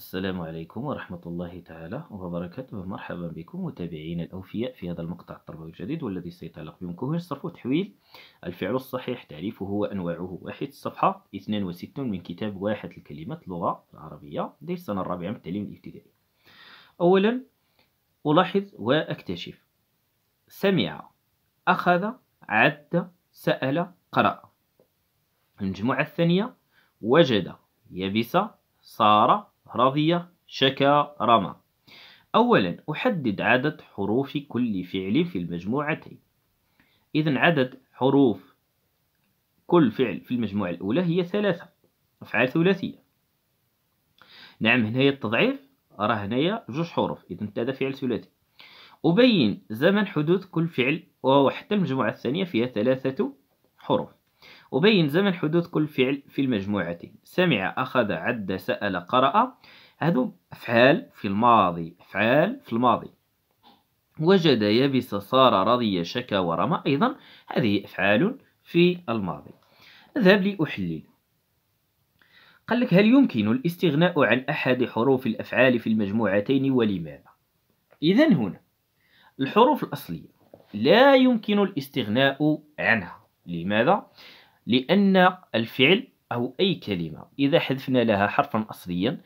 السلام عليكم ورحمة الله تعالى وبركاته مرحبا بكم متابعينا الأوفياء في هذا المقطع التربوي الجديد والذي سيتعلق بيمكنه الصرف وتحويل الفعل الصحيح تعريفه وأنواعه واحد صفحة 62 من كتاب واحد الكلمات اللغة العربية دير السنة الرابعة من التعليم الابتدائي أولا ألاحظ وأكتشف سمع أخذ عد سأل قرأ المجموعة الثانية وجد يبس صار رضي شكا رمى أولا أحدد عدد حروف كل فعل في المجموعتين إذا عدد حروف كل فعل في المجموعة الأولى هي ثلاثة أفعال ثلاثية نعم هنا هي التضعيف راه هنا جوج حروف إذا هذا فعل ثلاثي أبين زمن حدوث كل فعل وحتى المجموعة الثانية فيها ثلاثة حروف وبين زمن حدوث كل فعل في المجموعة سمع أخذ عد سأل قرأ هذو أفعال في الماضي أفعال في الماضي وجد يبس صار رضي شكا ورمى أيضا هذه أفعال في الماضي أذهب لأحلل قال لك هل يمكن الاستغناء عن أحد حروف الأفعال في المجموعتين ولماذا؟ إذا هنا الحروف الأصلية لا يمكن الاستغناء عنها لماذا؟ لأن الفعل أو أي كلمة إذا حذفنا لها حرفا أصليا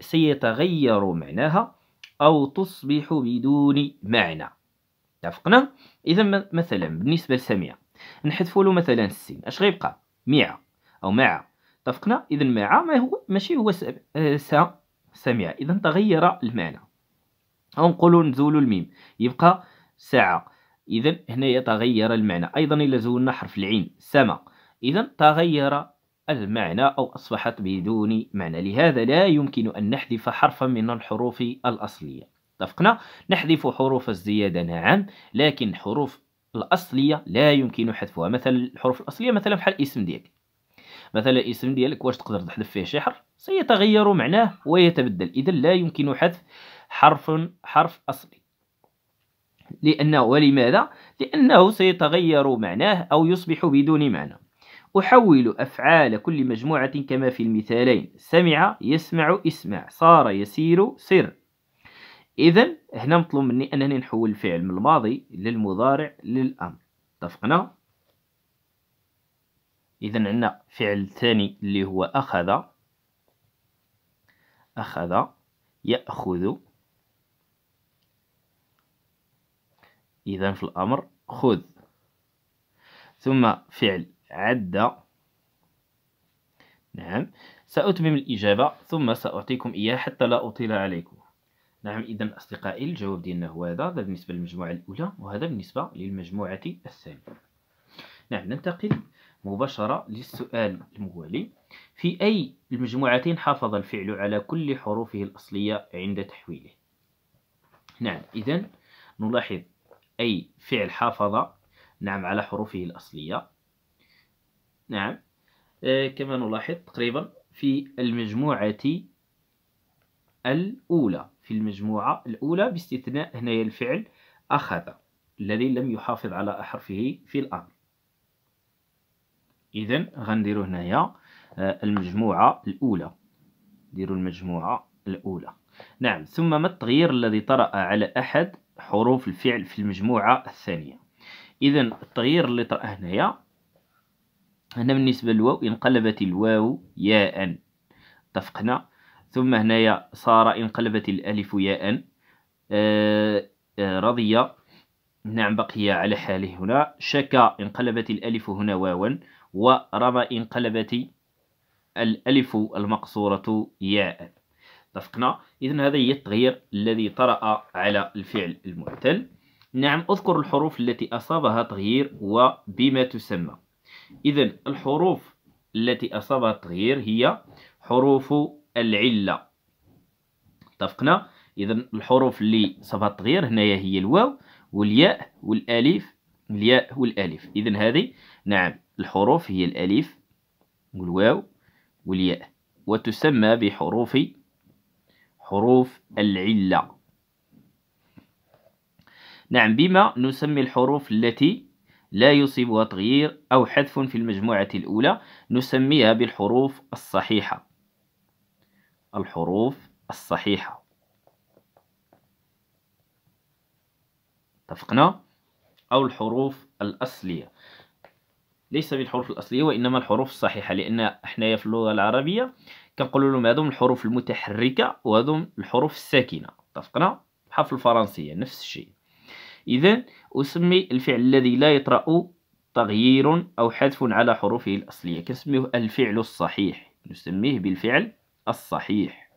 سيتغير معناها أو تصبح بدون معنى اتفقنا إذا مثلا بالنسبة لسميع نحذف له مثلا السين اش غيبقى ميع أو مع اتفقنا إذا مع ما هو ماشي هو س سميع إذا تغير المعنى أو نقولو نزولو الميم يبقى ساعة إذا هنا يتغير المعنى أيضا إلى زولنا حرف العين سما إذا تغير المعنى أو أصبحت بدون معنى لهذا لا يمكن أن نحذف حرفا من الحروف الأصلية اتفقنا نحذف حروف الزيادة نعم لكن حروف الأصلية لا يمكن حذفها مثلا الحروف الأصلية مثلا بحال الاسم ديالك مثلا الاسم ديالك واش تقدر تحذف فيه شي حرف سيتغير معناه ويتبدل إذا لا يمكن حذف حرف حرف أصلي لأنه ولماذا؟ لأنه سيتغير معناه أو يصبح بدون معنى أحول أفعال كل مجموعة كما في المثالين سمع يسمع اسمع صار يسير سر إذا هنا مطلوب مني أنني نحول الفعل من الماضي للمضارع للأمر اتفقنا إذا عندنا فعل ثاني اللي هو أخذ أخذ يأخذ إذا في الأمر خذ ثم فعل عد نعم سأتمم الإجابة ثم سأعطيكم إياه حتى لا أطيل عليكم نعم إذا أصدقائي الجواب ديالنا هو هذا هذا بالنسبة للمجموعة الأولى وهذا بالنسبة للمجموعة الثانية نعم ننتقل مباشرة للسؤال الموالي في أي المجموعتين حافظ الفعل على كل حروفه الأصلية عند تحويله نعم إذا نلاحظ أي فعل حافظ نعم على حروفه الأصلية نعم آه، كما نلاحظ تقريبا في المجموعة الأولى في المجموعة الأولى باستثناء هنايا الفعل أخذ الذي لم يحافظ على حرفه في الأمر إذا غنديرو هنايا آه، المجموعة الأولى نديرو المجموعة الأولى نعم ثم ما التغيير الذي طرأ على أحد حروف الفعل في المجموعة الثانية إذا التغيير اللي طرأ هنايا هنا بالنسبة للواو انقلبت الواو ياء اتفقنا ثم هنايا صار انقلبت الألف ياء آه، آه، رضي نعم بقي على حاله هنا شكا انقلبت الألف هنا واوا ورمى انقلبت الألف المقصورة ياء اتفقنا إذا هذا هي التغيير الذي طرأ على الفعل المعتل نعم أذكر الحروف التي أصابها تغيير وبما تسمى إذا الحروف التي أصابها التغيير هي حروف العلة اتفقنا إذا الحروف اللي صابها التغيير هنايا هي الواو والياء والألف الياء والألف إذا هذه نعم الحروف هي الألف والواو والياء وتسمى بحروف حروف العلة نعم بما نسمي الحروف التي لا يصيبها تغيير أو حذف في المجموعة الأولى نسميها بالحروف الصحيحة الحروف الصحيحة اتفقنا أو الحروف الأصلية ليس بالحروف الأصلية وإنما الحروف الصحيحة لأن إحنا في اللغة العربية كنقولوا لهم هذوم الحروف المتحركة وهذوم الحروف الساكنة اتفقنا بحال في الفرنسية نفس الشيء إذا أسمي الفعل الذي لا يطرأ تغيير أو حذف على حروفه الأصلية كنسميه الفعل الصحيح نسميه بالفعل الصحيح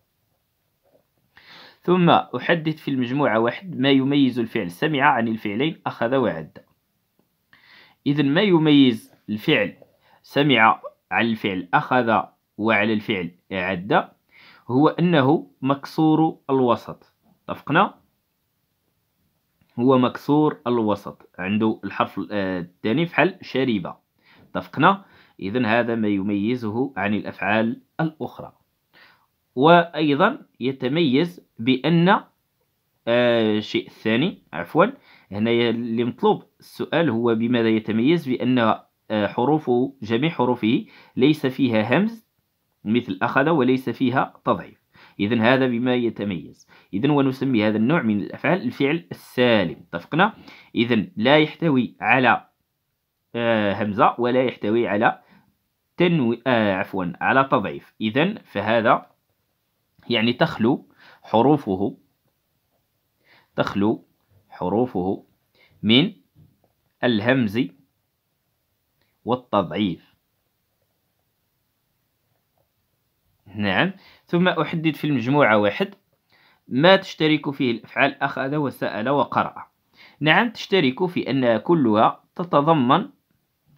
ثم أحدد في المجموعة واحد ما يميز الفعل سمع عن الفعلين أخذ وعد إذا ما يميز الفعل سمع على الفعل أخذ وعلى الفعل أعد هو أنه مكسور الوسط اتفقنا هو مكسور الوسط عنده الحرف آه، الثاني فحال شريبة اتفقنا إذا هذا ما يميزه عن الأفعال الأخرى وأيضا يتميز بأن الشيء آه، الثاني عفوا هنا اللي مطلوب السؤال هو بماذا يتميز بأن حروف جميع حروفه ليس فيها همز مثل أخذ وليس فيها تضعيف إذا هذا بما يتميز إذا ونسمي هذا النوع من الأفعال الفعل السالم اتفقنا إذا لا يحتوي على آه، همزة ولا يحتوي على تنوي آه عفوا على تضعيف إذا فهذا يعني تخلو حروفه تخلو حروفه من الهمز والتضعيف نعم ثم أحدد في المجموعة واحد ما تشترك فيه الأفعال أخذ وسأل وقرأ نعم تشترك في أن كلها تتضمن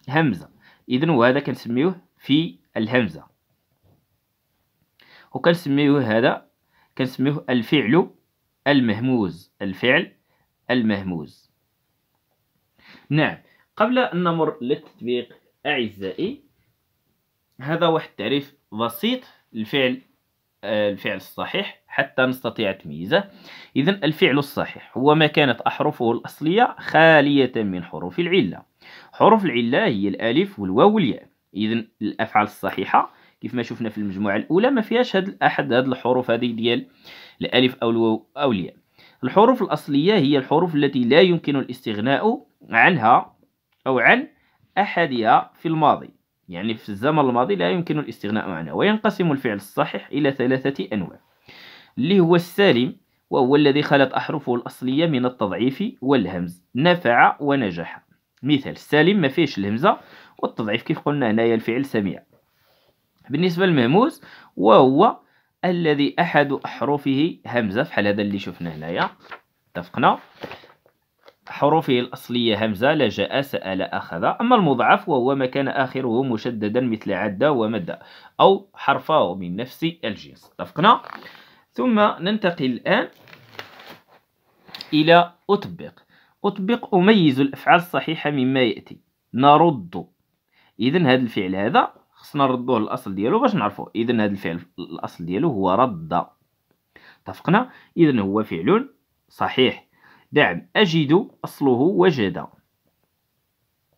همزة إذن وهذا كنسميوه في الهمزة وكنسميه هذا كنسميوه الفعل المهموز الفعل المهموز نعم قبل أن نمر للتطبيق أعزائي هذا واحد التعريف بسيط للفعل آه، الفعل الصحيح حتى نستطيع تمييزه إذا الفعل الصحيح هو ما كانت أحرفه الأصلية خالية من حروف العلة حروف العلة هي الألف والواو والياء إذا الأفعال الصحيحة كيف ما شفنا في المجموعة الأولى ما فيهاش هاد أحد هاد الحروف هذه ديال الألف أو الواو أو الياء الحروف الأصلية هي الحروف التي لا يمكن الاستغناء عنها أو عن أحدها في الماضي يعني في الزمن الماضي لا يمكن الاستغناء عنه وينقسم الفعل الصحيح إلى ثلاثة أنواع اللي هو السالم وهو الذي خلت أحرفه الأصلية من التضعيف والهمز نفع ونجح مثال السالم ما فيش الهمزة والتضعيف كيف قلنا هنايا الفعل سميع بالنسبة للمهموس وهو الذي أحد أحرفه همزة في حال هذا اللي شفناه هنايا اتفقنا حروفه الأصلية همزة لجاء سأل أخذ أما المضعف وهو ما كان آخره مشددا مثل عد ومد أو حرفه من نفس الجنس اتفقنا ثم ننتقل الآن إلى أطبق أطبق أميز الأفعال الصحيحة مما يأتي نرد إذا هذا الفعل هذا خصنا نردوه الأصل ديالو باش نعرفو إذا هذا الفعل الأصل ديالو هو رد اتفقنا إذا هو فعل صحيح دعم أجد أصله وجد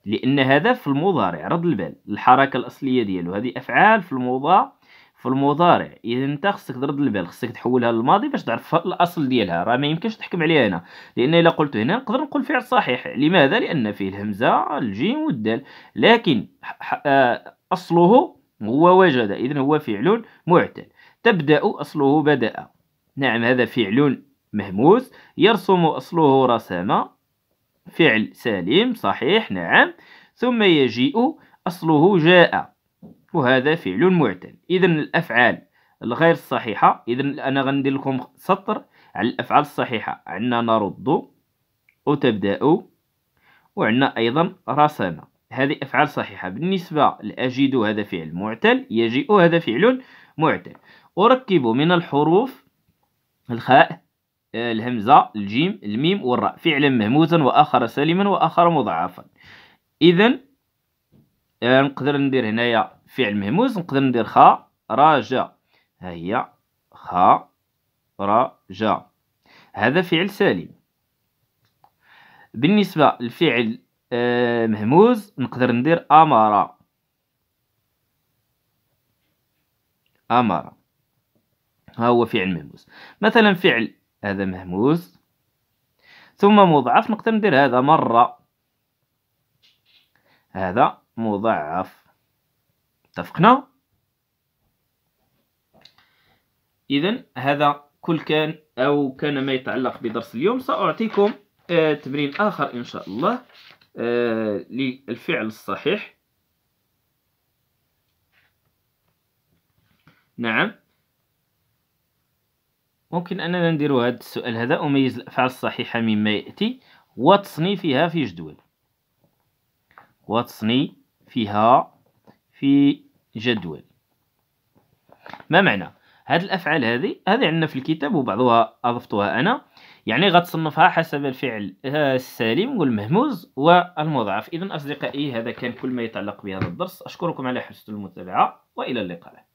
لأن هذا في المضارع رد البال الحركة الأصلية ديالو هذه أفعال في المضارع في المضارع إذا أنت خصك ترد البال خصك تحولها للماضي باش تعرف الأصل ديالها راه ما يمكنش تحكم عليها هنا لأن إلا قلت هنا نقدر نقول فعل صحيح لماذا لأن فيه الهمزة الجيم والدال لكن آه، أصله هو وجد إذا هو فعل معتل تبدأ أصله بدأ نعم هذا فعل مهموس يرسم أصله رسامة فعل سليم صحيح نعم ثم يجيء أصله جاء وهذا فعل معتل إذا الأفعال الغير صحيحة إذا أنا غندير لكم سطر على الأفعال الصحيحة عندنا نرد وتبدأ وعندنا أيضا رسامة هذه أفعال صحيحة بالنسبة لأجد هذا فعل معتل يجيء هذا فعل معتل أركب من الحروف الخاء الهمزة الجيم الميم والراء فعلا مهموزا وآخر سالما وآخر مضاعفا إذا آه، نقدر ندير هنايا فعل مهموز نقدر ندير خا راجا ها هي خا راجا هذا فعل سالم بالنسبة للفعل آه، مهموز نقدر ندير أمارة أمارة ها هو فعل مهموز مثلا فعل هذا مهموز ثم مضاعف نقدر ندير هذا مرة هذا مضاعف اتفقنا إذا هذا كل كان أو كان ما يتعلق بدرس اليوم سأعطيكم آه تمرين آخر إن شاء الله آه للفعل الصحيح نعم ممكن أننا نديرو هذا السؤال هذا أميز الأفعال الصحيحة مما يأتي فيها في جدول فيها في جدول ما معنى هاد الأفعال هذه هذه عندنا في الكتاب وبعضها أضفتها أنا يعني غتصنفها حسب الفعل السالم والمهموز والمضاعف إذا أصدقائي هذا كان كل ما يتعلق بهذا الدرس أشكركم على حسن المتابعة وإلى اللقاء